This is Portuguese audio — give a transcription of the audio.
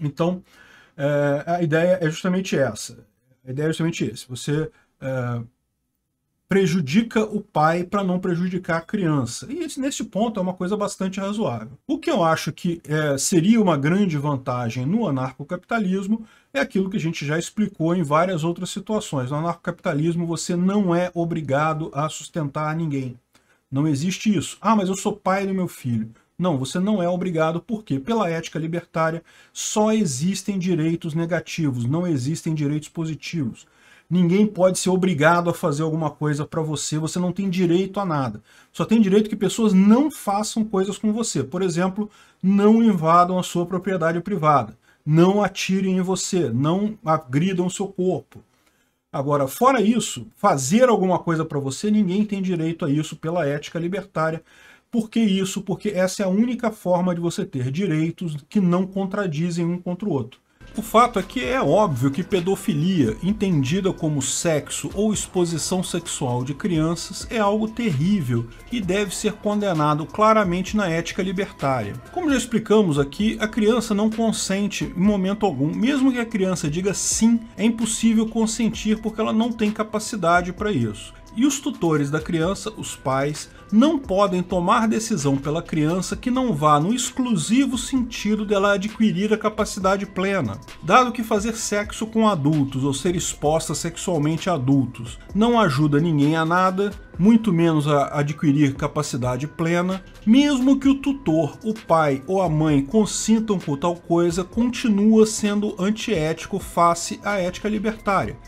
Então, é, a ideia é justamente essa. A ideia é justamente essa. Você é, prejudica o pai para não prejudicar a criança. E esse, nesse ponto é uma coisa bastante razoável. O que eu acho que é, seria uma grande vantagem no anarcocapitalismo é aquilo que a gente já explicou em várias outras situações. No anarcocapitalismo você não é obrigado a sustentar ninguém. Não existe isso. Ah, mas eu sou pai do meu filho. Não, você não é obrigado, porque pela ética libertária só existem direitos negativos, não existem direitos positivos. Ninguém pode ser obrigado a fazer alguma coisa para você, você não tem direito a nada. Só tem direito que pessoas não façam coisas com você. Por exemplo, não invadam a sua propriedade privada, não atirem em você, não agridam o seu corpo. Agora, fora isso, fazer alguma coisa para você, ninguém tem direito a isso pela ética libertária. Por que isso? Porque essa é a única forma de você ter direitos que não contradizem um contra o outro. O fato é que é óbvio que pedofilia, entendida como sexo ou exposição sexual de crianças, é algo terrível e deve ser condenado claramente na ética libertária. Como já explicamos aqui, a criança não consente em momento algum. Mesmo que a criança diga sim, é impossível consentir porque ela não tem capacidade para isso e os tutores da criança, os pais, não podem tomar decisão pela criança que não vá no exclusivo sentido dela adquirir a capacidade plena, dado que fazer sexo com adultos ou ser exposta sexualmente a adultos não ajuda ninguém a nada, muito menos a adquirir capacidade plena, mesmo que o tutor, o pai ou a mãe consintam com tal coisa, continua sendo antiético face à ética libertária,